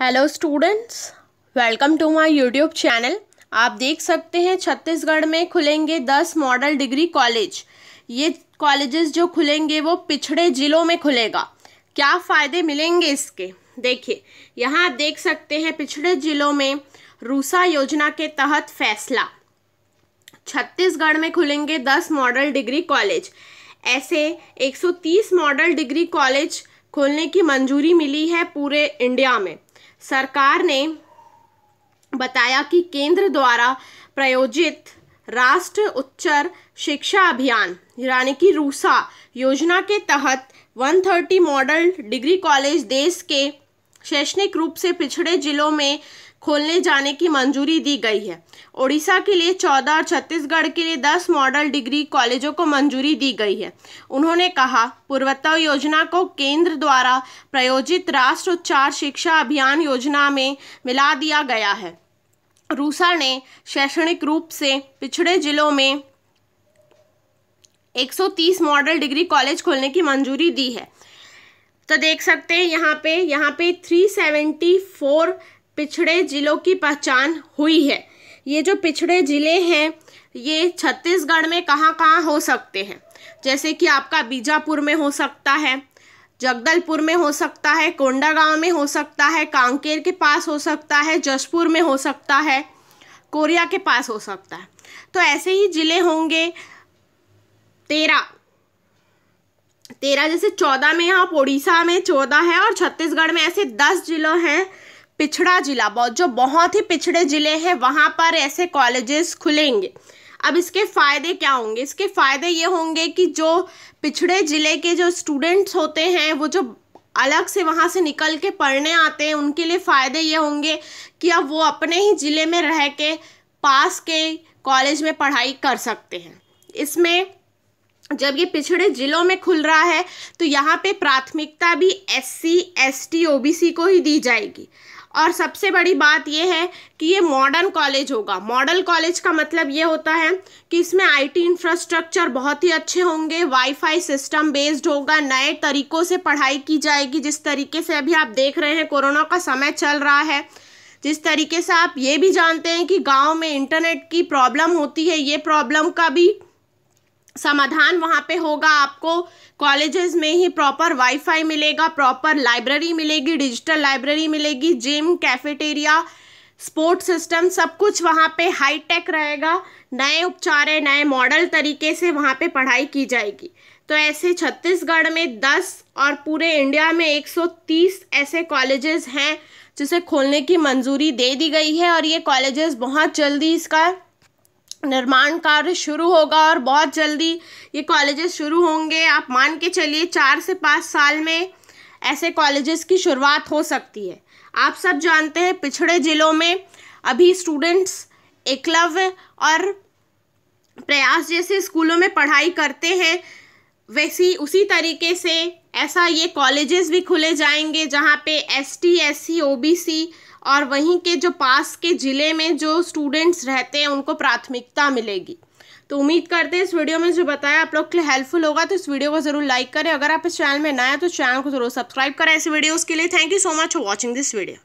hello students welcome to my YouTube channel आप देख सकते हैं छत्तीसगढ़ में खुलेंगे दस मॉडल डिग्री कॉलेज ये कॉलेजेस जो खुलेंगे वो पिछड़े ज़िलों में खुलेगा क्या फ़ायदे मिलेंगे इसके देखिए यहाँ आप देख सकते हैं पिछड़े ज़िलों में रूसा योजना के तहत फैसला छत्तीसगढ़ में खुलेंगे दस मॉडल डिग्री कॉलेज ऐसे एक मॉडल डिग्री कॉलेज खोलने की मंजूरी मिली है पूरे इंडिया में सरकार ने बताया कि केंद्र द्वारा प्रायोजित राष्ट्र उच्चर शिक्षा अभियान यानी कि रूसा योजना के तहत 130 मॉडल डिग्री कॉलेज देश के शैक्षणिक रूप से पिछड़े जिलों में खोलने जाने की मंजूरी दी गई है ओडिशा के लिए चौदह और छत्तीसगढ़ के लिए दस मॉडल डिग्री कॉलेजों को मंजूरी दी गई है उन्होंने कहा पूर्वोत्तर योजना को केंद्र द्वारा प्रायोजित राष्ट्र उच्चार शिक्षा अभियान योजना में मिला दिया गया है रूसा ने शैक्षणिक रूप से पिछड़े जिलों में 130 मॉडल डिग्री कॉलेज खोलने की मंजूरी दी है तो देख सकते हैं यहाँ पे यहाँ पे 374 पिछड़े ज़िलों की पहचान हुई है ये जो पिछड़े ज़िले हैं ये छत्तीसगढ़ में कहाँ कहाँ हो सकते हैं जैसे कि आपका बीजापुर में हो सकता है जगदलपुर में हो सकता है कोंडागांव में हो सकता है कांकेर के पास हो सकता है जशपुर में हो सकता है कोरिया के पास हो सकता है तो ऐसे ही ज़िले होंगे तेरह तेरह जैसे चौदह में यहाँ उड़ीसा में चौदह है और छत्तीसगढ़ में ऐसे दस जिलों हैं पिछड़ा जिला बहुत जो बहुत ही पिछड़े ज़िले हैं वहाँ पर ऐसे कॉलेजेस खुलेंगे अब इसके फ़ायदे क्या होंगे इसके फ़ायदे ये होंगे कि जो पिछड़े ज़िले के जो स्टूडेंट्स होते हैं वो जो अलग से वहाँ से निकल के पढ़ने आते हैं उनके लिए फ़ायदे ये होंगे कि अब वो अपने ही ज़िले में रह के पास के कॉलेज में पढ़ाई कर सकते हैं इसमें जब ये पिछड़े ज़िलों में खुल रहा है तो यहाँ पे प्राथमिकता भी S C S T O B C को ही दी जाएगी और सबसे बड़ी बात यह है कि ये मॉडर्न कॉलेज होगा मॉडल कॉलेज का मतलब ये होता है कि इसमें आईटी इंफ्रास्ट्रक्चर बहुत ही अच्छे होंगे वाईफाई सिस्टम बेस्ड होगा नए तरीक़ों से पढ़ाई की जाएगी जिस तरीके से अभी आप देख रहे हैं कोरोना का समय चल रहा है जिस तरीके से आप ये भी जानते हैं कि गाँव में इंटरनेट की प्रॉब्लम होती है ये प्रॉब्लम का भी समाधान वहाँ पे होगा आपको कॉलेजेस में ही प्रॉपर वाईफाई मिलेगा प्रॉपर लाइब्रेरी मिलेगी डिजिटल लाइब्रेरी मिलेगी जिम कैफेटेरिया स्पोर्ट सिस्टम सब कुछ वहाँ पे हाई टेक रहेगा नए है नए मॉडल तरीके से वहाँ पे पढ़ाई की जाएगी तो ऐसे छत्तीसगढ़ में 10 और पूरे इंडिया में 130 ऐसे कॉलेजेस हैं जिसे खोलने की मंजूरी दे दी गई है और ये कॉलेजेस बहुत जल्दी इसका निर्माण कार्य शुरू होगा और बहुत जल्दी ये कॉलेजेस शुरू होंगे आप मान के चलिए चार से पाँच साल में ऐसे कॉलेजेस की शुरुआत हो सकती है आप सब जानते हैं पिछड़े ज़िलों में अभी स्टूडेंट्स एकलव्य और प्रयास जैसे स्कूलों में पढ़ाई करते हैं वैसी उसी तरीके से ऐसा ये कॉलेजेस भी खुले जाएंगे जहाँ पे S T S C O B C और वहीं के जो पास के ज़िले में जो स्टूडेंट्स रहते हैं उनको प्राथमिकता मिलेगी तो उम्मीद करते हैं इस वीडियो में जो बताया आप लोग के लिए हेल्पफुल होगा तो इस वीडियो को जरूर लाइक करें अगर आप इस चैनल में हैं तो चैनल को जरूर सब्सक्राइब करें ऐसे वीडियोज़ के लिए thank you so much for watching this video